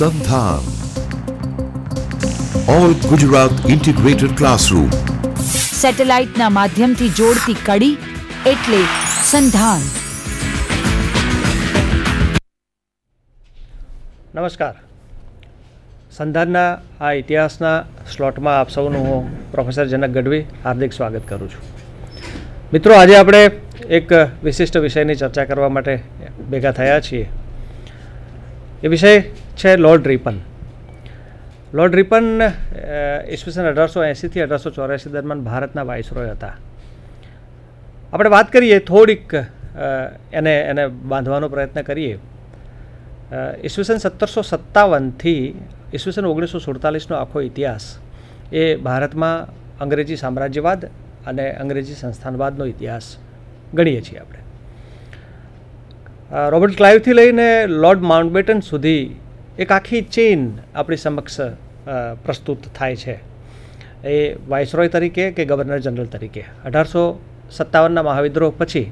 સંધાન all Gujarat integrated classroom સેટેલાઇટના માધ્યમથી જોડતી કડી એટલે સંધાન નમસ્કાર સંધાનના આ ઇતિહાસના સ્લોટમાં આપ સૌનું હું પ્રોફેસર જનક ગઢવી હાર્દિક સ્વાગત કરું છું મિત્રો આજે આપણે એક વિશિષ્ટ વિષયની ચર્ચા કરવા માટે ભેગા થયા છીએ એ વિષય છે લોર્ડ રિપન લોર્ડ રિપન ઈસવીસન અઢારસો એંસીથી અઢારસો ચોર્યાસી દરમિયાન ભારતના વાઇસરોય હતા આપણે વાત કરીએ થોડીક એને એને બાંધવાનો પ્રયત્ન કરીએ ઈસવીસન સત્તરસો સત્તાવનથી ઈસવીસન ઓગણીસો સુડતાલીસનો આખો ઇતિહાસ એ ભારતમાં અંગ્રેજી સામ્રાજ્યવાદ અને અંગ્રેજી સંસ્થાનવાદનો ઇતિહાસ ગણીએ છીએ આપણે રોબર્ટ ક્લાઇવથી લઈને લોર્ડ માઉન્ટબેટન સુધી એક આખી ચેઇન આપણી સમક્ષ પ્રસ્તુત થાય છે એ વાઇસરોય તરીકે કે ગવર્નર જનરલ તરીકે અઢારસો સત્તાવનના મહાવિદ્રોહ પછી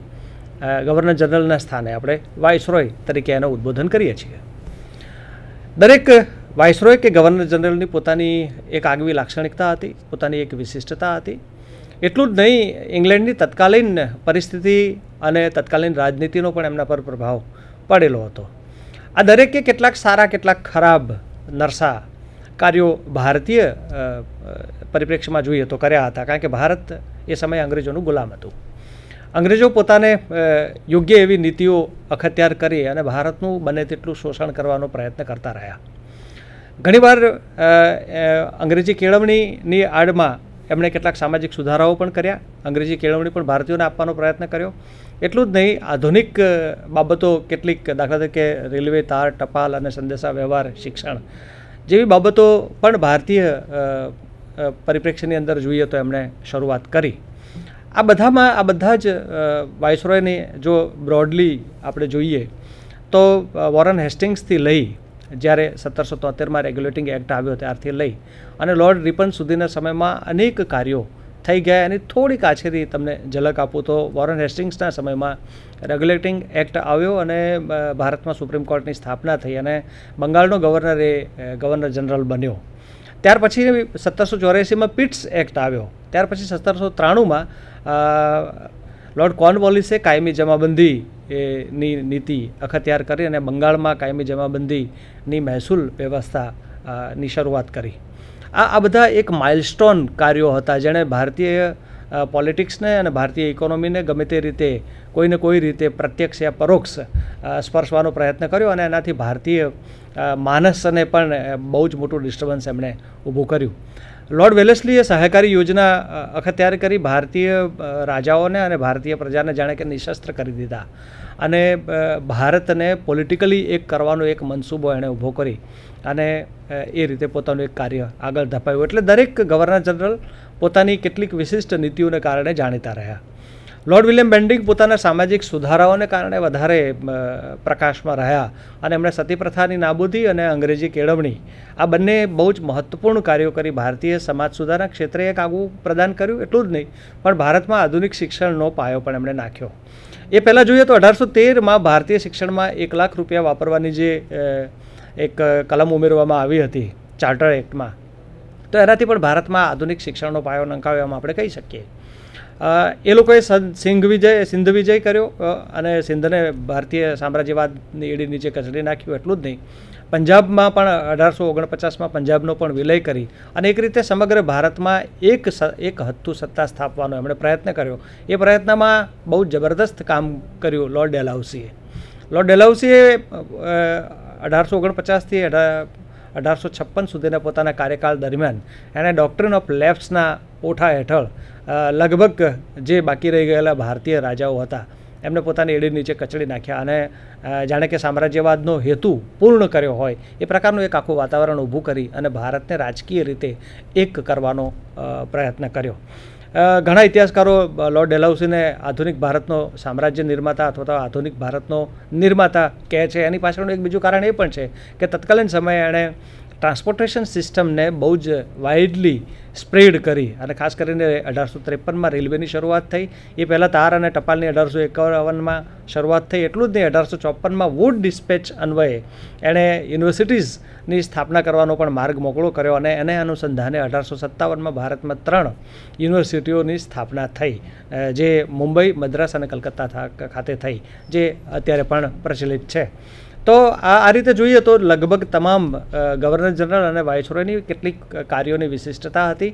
ગવર્નર જનરલના સ્થાને આપણે વાઇસરોય તરીકે એનું ઉદ્બોધન કરીએ છીએ દરેક વાઇસરોય કે ગવર્નર જનરલની પોતાની એક આગવી લાક્ષણિકતા હતી પોતાની એક વિશિષ્ટતા હતી એટલું જ નહીં ઇંગ્લેન્ડની તત્કાલીન પરિસ્થિતિ અને તત્કાલીન રાજનીતિનો પણ એમના પર પ્રભાવ પડેલો હતો આ દરેકે કેટલાક સારા કેટલાક ખરાબ નરસા કાર્યો ભારતીય પરિપ્રેક્ષ્યમાં જોઈએ તો કર્યા હતા કારણ કે ભારત એ સમયે અંગ્રેજોનું ગુલામ હતું અંગ્રેજો પોતાને યોગ્ય એવી નીતિઓ અખત્યાર કરી અને ભારતનું બને તેટલું શોષણ કરવાનો પ્રયત્ન કરતા રહ્યા ઘણીવાર અંગ્રેજી કેળવણીની આડમાં એમણે કેટલાક સામાજિક સુધારાઓ પણ કર્યા અંગ્રેજી કેળવણી પણ ભારતીયોને આપવાનો પ્રયત્ન કર્યો એટલું જ નહીં આધુનિક બાબતો કેટલીક દાખલા તરીકે રેલવે તાર ટપાલ અને સંદેશા વ્યવહાર શિક્ષણ જેવી બાબતો પણ ભારતીય પરિપ્રેક્ષ્યની અંદર જોઈએ તો એમણે શરૂઆત કરી આ બધામાં આ બધા જ વાઇસરોયને જો બ્રોડલી આપણે જોઈએ તો વોરન હેસ્ટિંગ્સથી લઈ જ્યારે સત્તરસો તોતેરમાં રેગ્યુલેટિંગ એક્ટ આવ્યો ત્યારથી લઈ અને લોર્ડ રિપન સુધીના સમયમાં અનેક કાર્યો થઈ ગયા એની થોડીક આછેરી તમને ઝલક આપું તો વોરન હેસ્ટિંગ્સના સમયમાં રેગ્યુલેટિંગ એક્ટ આવ્યો અને ભારતમાં સુપ્રીમ કોર્ટની સ્થાપના થઈ અને બંગાળનો ગવર્નર એ ગવર્નર જનરલ બન્યો ત્યાર પછી સત્તરસો ચોર્યાસીમાં પિટ્સ એક્ટ આવ્યો ત્યાર પછી સત્તરસો ત્રાણુંમાં લોર્ડ કોર્નવોલિસે કાયમી જમાબંધી એની નીતિ અખત્યાર કરી અને બંગાળમાં કાયમી જમાબંધીની મહેસૂલ વ્યવસ્થા ની શરૂઆત કરી આ આ બધા એક માઇલસ્ટોન કાર્યો હતા જેણે ભારતીય પોલિટિક્સને અને ભારતીય ઇકોનોમીને ગમે તે રીતે કોઈને કોઈ રીતે પ્રત્યક્ષ યા પરોક્ષ સ્પર્શવાનો પ્રયત્ન કર્યો અને એનાથી ભારતીય માનસને પણ બહુ જ મોટું ડિસ્ટર્બન્સ એમણે ઊભું કર્યું લોર્ડ વેલેસ્લીએ સહકારી યોજના અખત્યાર કરી ભારતીય રાજાઓને અને ભારતીય પ્રજાને જાણે કે નિશસ્ત્ર કરી દીધા અને ભારતને પોલિટિકલી એક કરવાનો એક મનસૂબો એણે ઊભો કરી અને એ રીતે પોતાનું એક કાર્ય આગળ ધપાયું એટલે દરેક ગવર્નર જનરલ પોતાની કેટલીક વિશિષ્ટ નીતિઓને કારણે જાણીતા રહ્યા લોર્ડ વિલિયમ બેન્ડિંગ પોતાના સામાજિક સુધારાઓને કારણે વધારે પ્રકાશમાં રહ્યા અને એમણે સતી પ્રથાની નાબૂદી અને અંગ્રેજી કેળવણી આ બંને બહુ જ મહત્વપૂર્ણ કાર્યો કરી ભારતીય સમાજ સુધારના ક્ષેત્રે એક આગવું પ્રદાન કર્યું એટલું જ નહીં પણ ભારતમાં આધુનિક શિક્ષણનો પાયો પણ એમણે નાખ્યો એ પહેલાં જોઈએ તો અઢારસો તેરમાં ભારતીય શિક્ષણમાં એક લાખ રૂપિયા વાપરવાની જે એક કલમ ઉમેરવામાં આવી હતી ચાર્ટર એક્ટમાં તો એનાથી પણ ભારતમાં આધુનિક શિક્ષણનો પાયો નંકાવ્યો એમ આપણે કહી શકીએ એ લોકોએ સિંઘ વિજય સિંધ વિજય કર્યો અને સિંધને ભારતીય સામ્રાજ્યવાદની એડી નીચે કચડી નાખ્યું એટલું જ નહીં પંજાબમાં પણ અઢારસો ઓગણપચાસમાં પંજાબનો પણ વિલય કરી અને એક રીતે સમગ્ર ભારતમાં એક એક હથ્થું સત્તા સ્થાપવાનો એમણે પ્રયત્ન કર્યો એ પ્રયત્નમાં બહુ જબરદસ્ત કામ કર્યું લોર્ડ ડેલાઉસીએ લોર્ડ ડેલાઉસીએ અઢારસો ઓગણપચાસથી અઢારસો છપ્પન સુધીના પોતાના કાર્યકાળ દરમિયાન એણે ડોક્ટરિન ઓફ લેફ્ટ્સના ઓઠા હેઠળ લગભગ જે બાકી રહી ગયેલા ભારતીય રાજાઓ હતા એમને પોતાની એડી નીચે કચડી નાખ્યા અને જાણે કે સામ્રાજ્યવાદનો હેતુ પૂર્ણ કર્યો હોય એ પ્રકારનું એક આખું વાતાવરણ ઊભું કરી અને ભારતને રાજકીય રીતે એક કરવાનો પ્રયત્ન કર્યો ઘણા ઇતિહાસકારો લોર્ડ ડેલાઉસીને આધુનિક ભારતનો સામ્રાજ્ય નિર્માતા અથવા તો આધુનિક ભારતનો નિર્માતા કહે છે એની પાછળનું એક બીજું કારણ એ પણ છે કે તત્કાલીન સમયે એણે ટ્રાન્સપોર્ટેશન સિસ્ટમને બહુ જ વાઇડલી સ્પ્રેડ કરી અને ખાસ કરીને અઢારસો ત્રેપનમાં રેલવેની શરૂઆત થઈ એ પહેલાં તાર અને ટપાલની અઢારસો એકાવનમાં શરૂઆત થઈ એટલું જ નહીં અઢારસો ચોપનમાં વુડ ડિસ્પેચ અન્વયે એણે યુનિવર્સિટીઝની સ્થાપના કરવાનો પણ માર્ગ મોકળો કર્યો અને એને અનુસંધાને અઢારસો સત્તાવનમાં ભારતમાં ત્રણ યુનિવર્સિટીઓની સ્થાપના થઈ જે મુંબઈ મદ્રાસ અને કલકત્તા ખાતે થઈ જે અત્યારે પણ પ્રચલિત છે તો આ આ રીતે જોઈએ તો લગભગ તમામ ગવર્નર જનરલ અને વાઇસરોયની કેટલીક કાર્યોની વિશિષ્ટતા હતી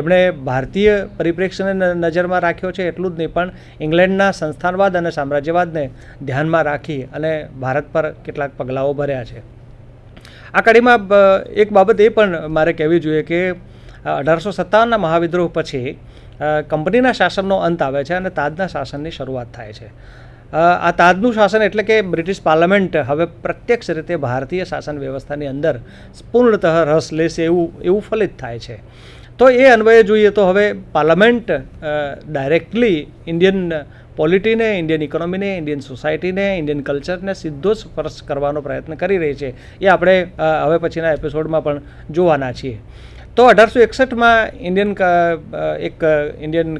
એમણે ભારતીય પરિપ્રેક્ષ્યને નજરમાં રાખ્યો છે એટલું જ નહીં પણ ઇંગ્લેન્ડના સંસ્થાનવાદ અને સામ્રાજ્યવાદને ધ્યાનમાં રાખી અને ભારત પર કેટલાક પગલાઓ ભર્યા છે આ કડીમાં એક બાબત એ પણ મારે કહેવી જોઈએ કે અઢારસો સત્તાવનના મહાવિદ્રોહ પછી કંપનીના શાસનનો અંત આવે છે અને તાજના શાસનની શરૂઆત થાય છે આ તાજનું શાસન એટલે કે બ્રિટિશ પાર્લામેન્ટ હવે પ્રત્યક્ષ રીતે ભારતીય શાસન વ્યવસ્થાની અંદર પૂર્ણતઃ રસ લેશે એવું એવું ફલિત થાય છે તો એ અન્વયે જોઈએ તો હવે પાર્લામેન્ટ ડાયરેક્ટલી ઇન્ડિયન પોલિટીને ઇન્ડિયન ઇકોનોમીને ઇન્ડિયન સોસાયટીને ઇન્ડિયન કલ્ચરને સીધો જ સ્પર્શ કરવાનો પ્રયત્ન કરી રહી છે એ આપણે હવે પછીના એપિસોડમાં પણ જોવાના છીએ તો અઢારસો એકસઠમાં ઇન્ડિયન એક ઇન્ડિયન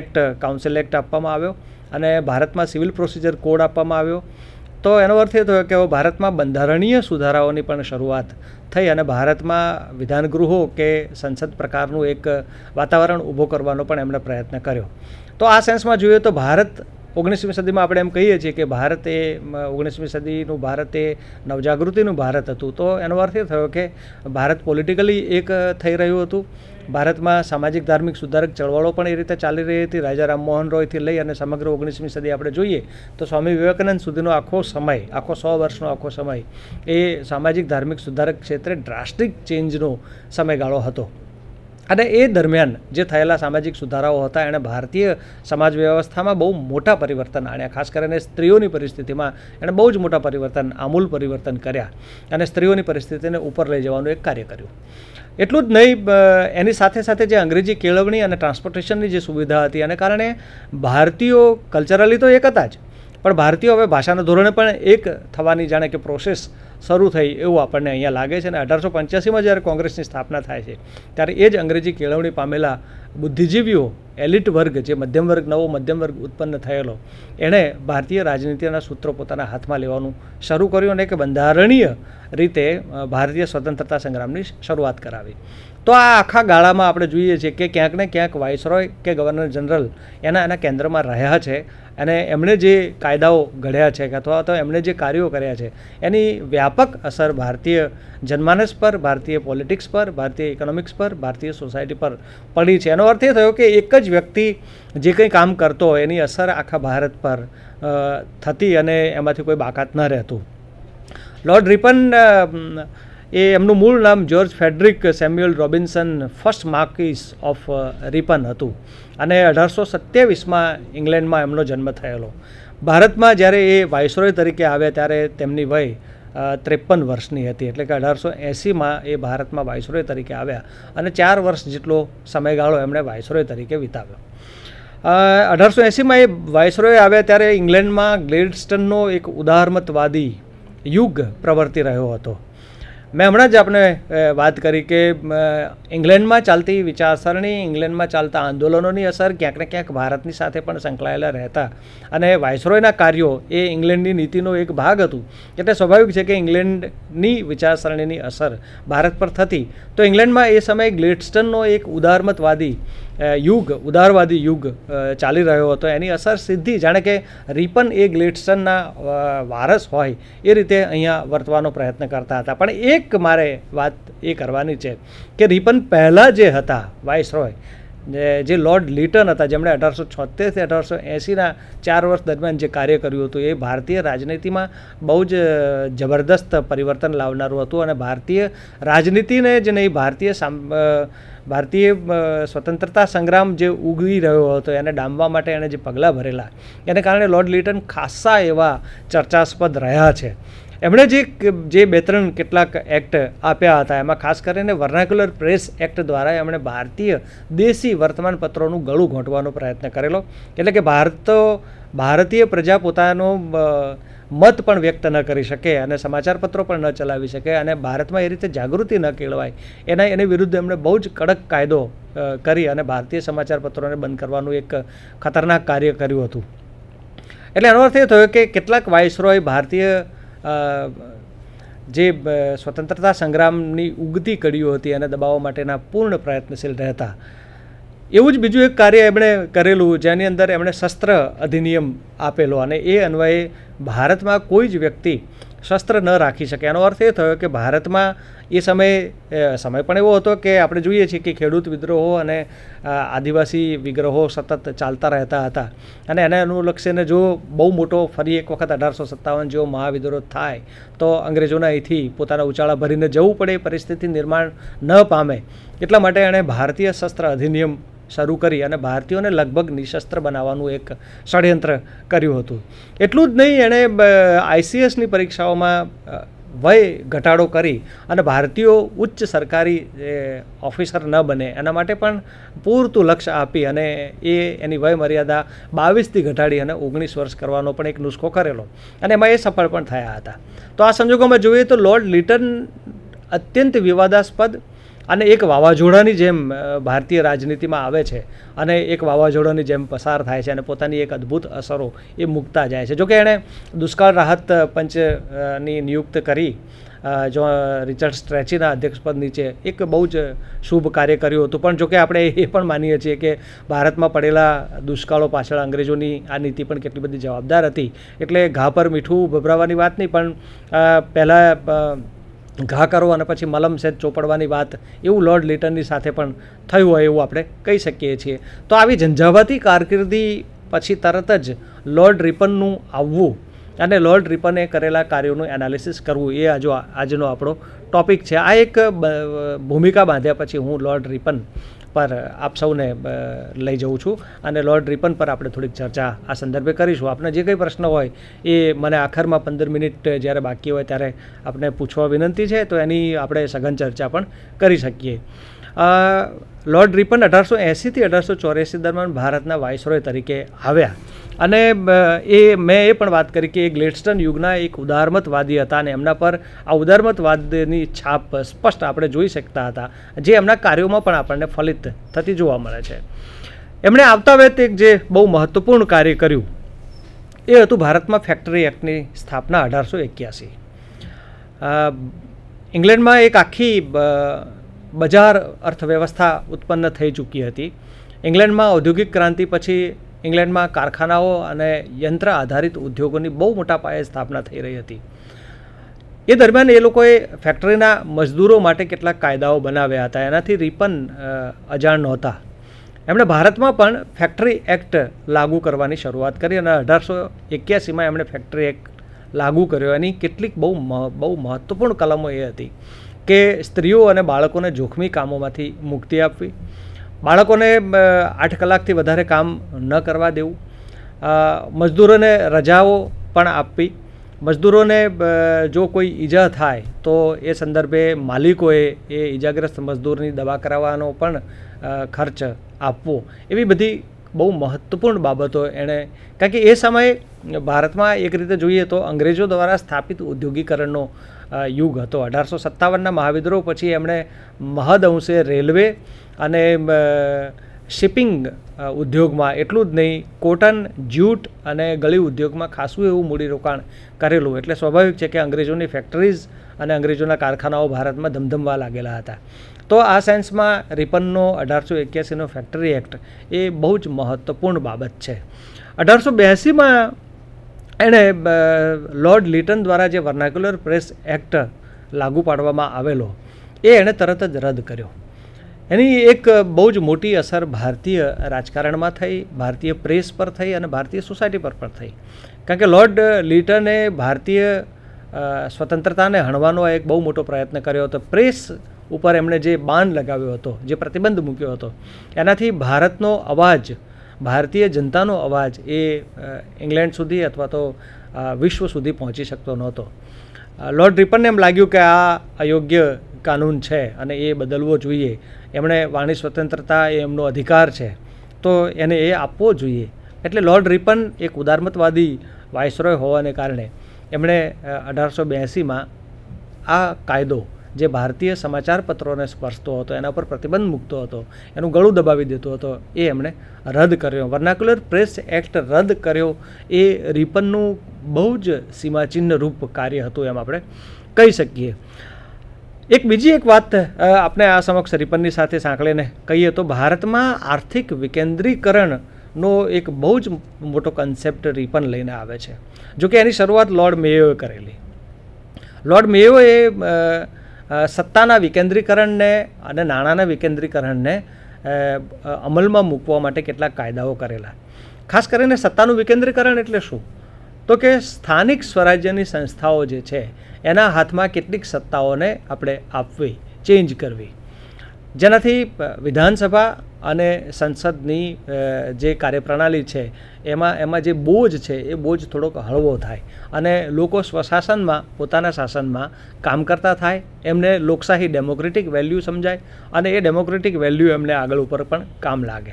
એક્ટ કાઉન્સિલ એક્ટ આપવામાં આવ્યો અને ભારતમાં સિવિલ પ્રોસિજર કોડ આપવામાં આવ્યો તો એનો અર્થ એ થયો કે હવે ભારતમાં બંધારણીય સુધારાઓની પણ શરૂઆત થઈ અને ભારતમાં વિધાનગૃહો કે સંસદ પ્રકારનું એક વાતાવરણ ઊભો કરવાનો પણ એમણે પ્રયત્ન કર્યો તો આ સેન્સમાં જોઈએ તો ભારત ઓગણીસમી સદીમાં આપણે એમ કહીએ છીએ કે ભારત એ ઓગણીસમી સદીનું ભારત એ નવજાગૃતિનું ભારત હતું તો એનો અર્થ એ થયો કે ભારત પોલિટિકલી એક થઈ રહ્યું હતું ભારતમાં સામાજિક ધાર્મિક સુધારક ચળવળો પણ એ રીતે ચાલી રહી હતી રાજા રામમોહન રોયથી લઈ અને સમગ્ર ઓગણીસમી સદી આપણે જોઈએ તો સ્વામી વિવેકાનંદ સુધીનો આખો સમય આખો સો વર્ષનો આખો સમય એ સામાજિક ધાર્મિક સુધારક ક્ષેત્રે ડ્રાસ્ટિક ચેન્જનો સમયગાળો હતો અને એ દરમિયાન જે થયેલા સામાજિક સુધારાઓ હતા એણે ભારતીય સમાજ વ્યવસ્થામાં બહુ મોટા પરિવર્તન આણ્યા ખાસ કરીને સ્ત્રીઓની પરિસ્થિતિમાં એણે બહુ જ મોટા પરિવર્તન આમૂલ પરિવર્તન કર્યા અને સ્ત્રીઓની પરિસ્થિતિને ઉપર લઈ જવાનું એક કાર્ય કર્યું એટલું જ નહીં એની સાથે સાથે જે અંગ્રેજી કેળવણી અને ટ્રાન્સપોર્ટેશનની જે સુવિધા હતી એને કારણે ભારતીયો કલ્ચરલી તો એક હતા જ પણ ભારતીયો હવે ભાષાના ધોરણે પણ એક થવાની જાણે કે પ્રોસેસ શરૂ થઈ એવું આપણને અહીંયા લાગે છે અને અઢારસો પંચ્યાસીમાં જ્યારે કોંગ્રેસની સ્થાપના થાય છે ત્યારે એ જ અંગ્રેજી કેળવણી પામેલા બુદ્ધિજીવીઓ એલિટ વર્ગ જે મધ્યમ વર્ગ નવો મધ્યમ વર્ગ ઉત્પન્ન થયેલો એણે ભારતીય રાજનીતિના સૂત્રો પોતાના હાથમાં લેવાનું શરૂ કર્યું અને એક બંધારણીય રીતે ભારતીય સ્વતંત્રતા સંગ્રામની શરૂઆત કરાવી તો આ આખા ગાળામાં આપણે જોઈએ છીએ કે ક્યાંક ને ક્યાંક વાઇસરોય કે ગવર્નર જનરલ એના એના કેન્દ્રમાં રહ્યા છે અને એમણે જે કાયદાઓ ઘડ્યા છે કે અથવા તો એમણે જે કાર્યો કર્યા છે એની વ્યાપક અસર ભારતીય જનમાનસ પર ભારતીય પોલિટિક્સ પર ભારતીય ઇકોનોમિક્સ પર ભારતીય સોસાયટી પર પડી છે એનો અર્થ એ થયો કે એક જ વ્યક્તિ જે કંઈ કામ કરતો હોય એની અસર આખા ભારત પર થતી અને એમાંથી કોઈ બાકાત ન રહેતું લોર્ડ રિપન એ એમનું મૂળ નામ George Frederick Samuel Robinson first marquess of Ripon હતું અને અઢારસો સત્યાવીસમાં ઇંગ્લેન્ડમાં એમનો જન્મ થયેલો ભારતમાં જ્યારે એ વાઇસરોય તરીકે આવ્યા ત્યારે તેમની વય ત્રેપન વર્ષની હતી એટલે કે અઢારસો એંસીમાં એ ભારતમાં વાઇસરોય તરીકે આવ્યા અને ચાર વર્ષ જેટલો સમયગાળો એમણે વાઇસરોય તરીકે વિતાવ્યો અઢારસો એંસીમાં એ વાઇસરોય આવ્યા ત્યારે ઇંગ્લેન્ડમાં ગ્લેડસ્ટનનો એક ઉદારમતવાદી યુગ પ્રવર્તી રહ્યો હતો મેં હમણાં જ આપને વાત કરી કે ઇંગ્લેન્ડમાં ચાલતી વિચારસરણી ઇંગ્લેન્ડમાં ચાલતા આંદોલનોની અસર ક્યાંક ને ક્યાંક ભારતની સાથે પણ સંકળાયેલા રહેતા અને વાઇસરોયના કાર્યો એ ઇંગ્લેન્ડની નીતિનો એક ભાગ હતું એટલે સ્વાભાવિક છે કે ઇંગ્લેન્ડની વિચારસરણીની અસર ભારત પર થતી તો ઇંગ્લેન્ડમાં એ સમયે ગ્લેટસ્ટનનો એક ઉદારમતવાદી યુગ ઉદારવાદી યુગ ચાલી રહ્યો હતો એની અસર સીધી જાણે કે રિપન એ ગ્લિટ્સનના વારસ હોય એ રીતે અહીંયા વર્તવાનો પ્રયત્ન કરતા હતા પણ એક મારે વાત એ કરવાની છે કે રિપન પહેલાં જે હતા વાઇસરોય જે લોર્ડ લિટન હતા જેમણે અઢારસો છોતેરથી અઢારસો એંસીના ચાર વર્ષ દરમિયાન જે કાર્ય કર્યું હતું એ ભારતીય રાજનીતિમાં બહુ જ જબરદસ્ત પરિવર્તન લાવનારું હતું અને ભારતીય રાજનીતિને જ નહીં ભારતીય સામ ભારતીય સ્વતંત્રતા સંગ્રામ જે ઉગરી રહ્યો હતો એને ડામવા માટે એણે જે પગલાં ભરેલા એને કારણે લોર્ડ લિટન ખાસ્સા એવા ચર્ચાસ્પદ રહ્યા છે એમણે જે જે બે ત્રણ કેટલાક એક્ટ આપ્યા હતા એમાં ખાસ કરીને વર્નાક્યુલર પ્રેસ એક્ટ દ્વારા એમણે ભારતીય દેશી વર્તમાનપત્રોનું ગળું ઘોંટવાનો પ્રયત્ન કરેલો એટલે કે ભારત ભારતીય પ્રજા પોતાનો મત પણ વ્યક્ત ન કરી શકે અને સમાચારપત્રો પણ ન ચલાવી શકે અને ભારતમાં એ રીતે જાગૃતિ ન કેળવાય એના એની વિરુદ્ધ એમણે બહુ જ કડક કાયદો કરી અને ભારતીય સમાચારપત્રોને બંધ કરવાનું એક ખતરનાક કાર્ય કર્યું હતું એટલે એનો અર્થ એ થયો કે કેટલાક વાઇસરોય ભારતીય જે સ્વતંત્રતા સંગ્રામની ઉગતી કડીઓ હતી અને દબાવવા માટેના પૂર્ણ પ્રયત્નશીલ રહેતા એવું જ બીજું એક કાર્ય એમણે કરેલું જેની અંદર એમણે શસ્ત્ર અધિનિયમ આપેલો અને એ અન્વયે ભારતમાં કોઈ જ વ્યક્તિ શસ્ત્ર ન રાખી શકે એનો અર્થ એ થયો કે ભારતમાં એ સમયે સમય પણ એવો હતો કે આપણે જોઈએ છીએ કે ખેડૂત વિદ્રોહો અને આદિવાસી વિગ્રહો સતત ચાલતા રહેતા હતા અને એને અનુલક્ષીને જો બહુ મોટો ફરી એક વખત અઢારસો સત્તાવન જેવો મહાવિદ્રોહ થાય તો અંગ્રેજોના અહીંથી પોતાના ઉચાળા ભરીને જવું પડે પરિસ્થિતિ નિર્માણ ન પામે એટલા માટે એણે ભારતીય શસ્ત્ર અધિનિયમ શરૂ કરી અને ભારતીયોને લગભગ નિશસ્ત્ર બનાવવાનું એક ષડયંત્ર કર્યું હતું એટલું જ નહીં એણે આઈસીએસની પરીક્ષાઓમાં વય ઘટાડો કરી અને ભારતીયો ઉચ્ચ સરકારી ઓફિસર ન બને એના માટે પણ પૂરતું લક્ષ્ય આપી અને એ એની વય મર્યાદા બાવીસથી ઘટાડી અને ઓગણીસ વર્ષ કરવાનો પણ એક નુસ્ખો કરેલો અને એમાં એ સફળ પણ થયા હતા તો આ સંજોગોમાં જોઈએ તો લોર્ડ લિટન અત્યંત વિવાદાસ્પદ અને એક વાવાઝોડાની જેમ ભારતીય રાજનીતિમાં આવે છે અને એક વાવાઝોડાની જેમ પસાર થાય છે અને પોતાની એક અદ્ભુત અસરો એ મૂકતા જાય છે જોકે એણે દુષ્કાળ રાહત પંચની નિયુક્ત કરી જો રિચર્ડ સ્ટ્રેચીના અધ્યક્ષપદ નીચે એક બહુ જ શુભ કાર્ય કર્યું હતું પણ જોકે આપણે એ પણ માનીએ છીએ કે ભારતમાં પડેલા દુષ્કાળો પાછળ અંગ્રેજોની આ નીતિ પણ કેટલી બધી જવાબદાર હતી એટલે ઘા પર મીઠું ભભરાવાની વાત નહીં પણ પહેલાં ઘા કરો અને પછી મલમ મલમસેદ ચોપડવાની વાત એવું લોર્ડ લિટનની સાથે પણ થયું હોય એવું આપણે કહી શકીએ છીએ તો આવી ઝંઝાવાતી કારકિર્દી પછી તરત જ લોર્ડ રિપનનું આવવું અને લોર્ડ રિપને કરેલા કાર્યોનું એનાલિસિસ કરવું એ આજો આજનો આપણો ટોપિક છે આ એક ભૂમિકા બાંધ્યા પછી હું લોર્ડ રિપન પર આપ સૌને લઈ જઉં છું અને લોર્ડ રિપન પર આપણે થોડીક ચર્ચા આ સંદર્ભે કરીશું આપને જે કંઈ પ્રશ્ન હોય એ મને આખરમાં પંદર મિનિટ જ્યારે બાકી હોય ત્યારે આપણે પૂછવા વિનંતી છે તો એની આપણે સઘન ચર્ચા પણ કરી શકીએ લોર્ડ રિપન અઢારસો એંસીથી અઢારસો ચોર્યાસી દરમિયાન ભારતના વાઇસરોય તરીકે આવ્યા અને એ મેં એ પણ વાત કરી કે એ ગ્લેડસ્ટન યુગના એક ઉદારમતવાદી હતા અને એમના પર આ ઉદારમતવાદની છાપ સ્પષ્ટ આપણે જોઈ શકતા હતા જે એમના કાર્યોમાં પણ આપણને ફલિત થતી જોવા મળે છે એમણે આવતા વેત એક જે બહુ મહત્ત્વપૂર્ણ કાર્ય કર્યું એ હતું ભારતમાં ફેક્ટરી એક્ટની સ્થાપના અઢારસો એક્યાસી ઇંગ્લેન્ડમાં એક આખી બજાર અર્થવ્યવસ્થા ઉત્પન્ન થઈ ચૂકી હતી ઇંગ્લેન્ડમાં ઔદ્યોગિક ક્રાંતિ પછી ઇંગ્લેન્ડમાં કારખાનાઓ અને યંત્ર આધારિત ઉદ્યોગોની બહુ મોટા પાયે સ્થાપના થઈ રહી હતી એ દરમિયાન એ લોકોએ ફેક્ટરીના મજદૂરો માટે કેટલાક કાયદાઓ બનાવ્યા હતા એનાથી રીપન અજાણ નહોતા એમણે ભારતમાં પણ ફેક્ટરી એક્ટ લાગુ કરવાની શરૂઆત કરી અને અઢારસો એક્યાસીમાં એમણે ફેક્ટરી એક્ટ લાગુ કર્યો એની કેટલીક બહુ બહુ મહત્ત્વપૂર્ણ કલમો એ હતી કે સ્ત્રીઓ અને બાળકોને જોખમી કામોમાંથી મુક્તિ આપવી બાળકોને આઠ કલાકથી વધારે કામ ન કરવા દેવું મજદૂરોને રજાઓ પણ આપવી મજદૂરોને જો કોઈ ઈજા થાય તો એ સંદર્ભે માલિકોએ એ ઈજાગ્રસ્ત મજદૂરની દવા કરાવવાનો પણ ખર્ચ આપવો એવી બધી બહુ મહત્ત્વપૂર્ણ બાબતો એણે કારણ કે એ સમયે ભારતમાં એક રીતે જોઈએ તો અંગ્રેજો દ્વારા સ્થાપિત ઉદ્યોગીકરણનો યુગ હતો અઢારસો સત્તાવનના મહાવિદ્રોહ પછી એમણે મહદઅંશે રેલવે અને શિપિંગ ઉદ્યોગમાં એટલું જ નહીં કોટન જ્યુટ અને ગળી ઉદ્યોગમાં ખાસું એવું મૂડીરોકાણ કરેલું એટલે સ્વાભાવિક છે કે અંગ્રેજોની ફેક્ટરીઝ અને અંગ્રેજોના કારખાનાઓ ભારતમાં ધમધમવા લાગેલા હતા તો આ સેન્સમાં રિપનનો અઢારસો એક્યાસીનો ફેક્ટરી એક્ટ એ બહુ જ મહત્ત્વપૂર્ણ બાબત છે અઢારસો બ્યાસીમાં એણે લોર્ડ લિટન દ્વારા જે વર્નાક્યુલર પ્રેસ એક્ટ લાગુ પાડવામાં આવેલો એ એણે તરત જ રદ કર્યો એની એક બહુ જ મોટી અસર ભારતીય રાજકારણમાં થઈ ભારતીય પ્રેસ પર થઈ અને ભારતીય સોસાયટી પર પણ થઈ કારણ કે લોર્ડ લિટને ભારતીય સ્વતંત્રતાને હણવાનો એક બહુ મોટો પ્રયત્ન કર્યો હતો પ્રેસ ઉપર એમણે જે બાન લગાવ્યો હતો જે પ્રતિબંધ મૂક્યો હતો એનાથી ભારતનો અવાજ ભારતીય જનતાનો અવાજ એ ઇંગ્લેન્ડ સુધી અથવા તો વિશ્વ સુધી પહોંચી શકતો નહોતો લોર્ડ રિપનને એમ લાગ્યું કે આ અયોગ્ય કાનૂન છે અને એ બદલવો જોઈએ એમણે વાણી સ્વતંત્રતા એ એમનો અધિકાર છે તો એને એ આપવો જોઈએ એટલે લોર્ડ રિપન એક ઉદારમતવાદી વાઇસરોય હોવાને કારણે એમણે અઢારસો બ્યાસીમાં આ કાયદો જે ભારતીય સમાચારપત્રોને સ્પર્શતો હતો એના પર પ્રતિબંધ મૂકતો હતો એનું ગળું દબાવી દેતો હતો એ એમણે રદ કર્યો વર્નાક્યુલર પ્રેસ એક્ટ રદ કર્યો એ રિપનનું બહુ જ સીમાચિહ્ન રૂપ કાર્ય હતું એમ આપણે કહી શકીએ એક બીજી એક વાત આપણે આ સમક્ષ રિપનની સાથે સાંકળીને કહીએ તો ભારતમાં આર્થિક વિકેન્દ્રીકરણનો એક બહુ જ મોટો કન્સેપ્ટ રિપન લઈને આવે છે જોકે એની શરૂઆત લોર્ડ મેયોએ કરેલી લોર્ડ મેયોએ સત્તાના વિકેન્દ્રીકરણને અને નાણાંના વિકેન્દ્રીકરણને અમલમાં મૂકવા માટે કેટલાક કાયદાઓ કરેલા ખાસ કરીને સત્તાનું વિકેન્દ્રીકરણ એટલે શું તો કે સ્થાનિક સ્વરાજ્યની સંસ્થાઓ જે છે એના હાથમાં કેટલીક સત્તાઓને આપણે આપવી ચેન્જ કરવી જેનાથી વિધાનસભા અને સંસદની જે કાર્યપ્રણાલી છે એમાં એમાં જે બોજ છે એ બોજ થોડોક હળવો થાય અને લોકો સ્વશાસનમાં પોતાના શાસનમાં કામ કરતા થાય એમને લોકશાહી ડેમોક્રેટિક વેલ્યુ સમજાય અને એ ડેમોક્રેટિક વેલ્યુ એમને આગળ ઉપર પણ કામ લાગે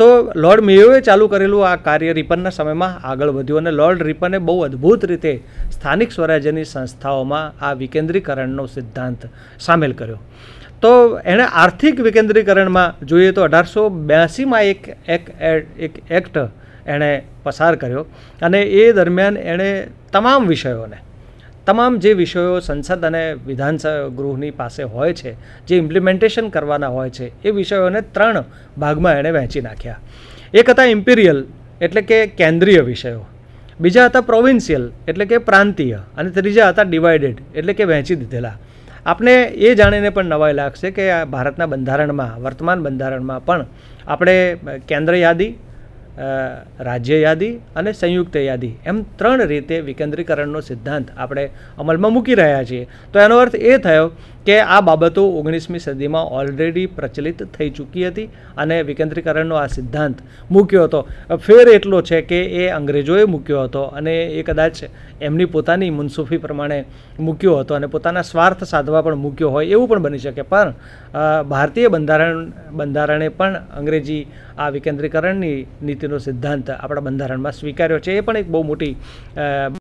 તો લોર્ડ મેયોએ ચાલુ કરેલું આ કાર્ય રિપનના સમયમાં આગળ વધ્યું અને લોર્ડ રિપને બહુ અદ્ભુત રીતે સ્થાનિક સ્વરાજ્યની સંસ્થાઓમાં આ વિકેન્દ્રીકરણનો સિદ્ધાંત સામેલ કર્યો તો એણે આર્થિક વિકેન્દ્રીકરણમાં જોઈએ તો અઢારસો બ્યાસીમાં એક એક એક એક્ટ એણે પસાર કર્યો અને એ દરમિયાન એણે તમામ વિષયોને તમામ જે વિષયો સંસદ અને વિધાનસભા ગૃહની પાસે હોય છે જે ઇમ્પ્લિમેન્ટેશન કરવાના હોય છે એ વિષયોને ત્રણ ભાગમાં એણે વહેંચી નાખ્યા એક હતા ઇમ્પિરિયલ એટલે કે કેન્દ્રીય વિષયો બીજા હતા પ્રોવિન્સિયલ એટલે કે પ્રાંતીય અને ત્રીજા હતા ડિવાઇડેડ એટલે કે વહેંચી દીધેલા આપણે એ જાણીને પણ નવાઈ લાગશે કે આ ભારતના બંધારણમાં વર્તમાન બંધારણમાં પણ આપણે કેન્દ્ર યાદી રાજ્ય યાદી અને સંયુક્ત યાદી એમ ત્રણ રીતે વિકેન્દ્રીકરણનો સિદ્ધાંત આપણે અમલમાં મૂકી રહ્યા છીએ તો એનો અર્થ એ થયો કે આ બાબતો ઓગણીસમી સદીમાં ઓલરેડી પ્રચલિત થઈ ચૂકી હતી અને વિકેન્દ્રીકરણનો આ સિદ્ધાંત મૂક્યો હતો ફેર એટલો છે કે એ અંગ્રેજોએ મૂક્યો હતો અને એ કદાચ એમની પોતાની મુનસુફી પ્રમાણે મૂક્યો હતો અને પોતાના સ્વાર્થ સાધવા પણ મૂક્યો હોય એવું પણ બની શકે પણ ભારતીય બંધારણ બંધારણે પણ અંગ્રેજી આ વિકેન્દ્રીકરણની નીતિનો સિદ્ધાંત આપણા બંધારણમાં સ્વીકાર્યો છે એ પણ એક બહુ મોટી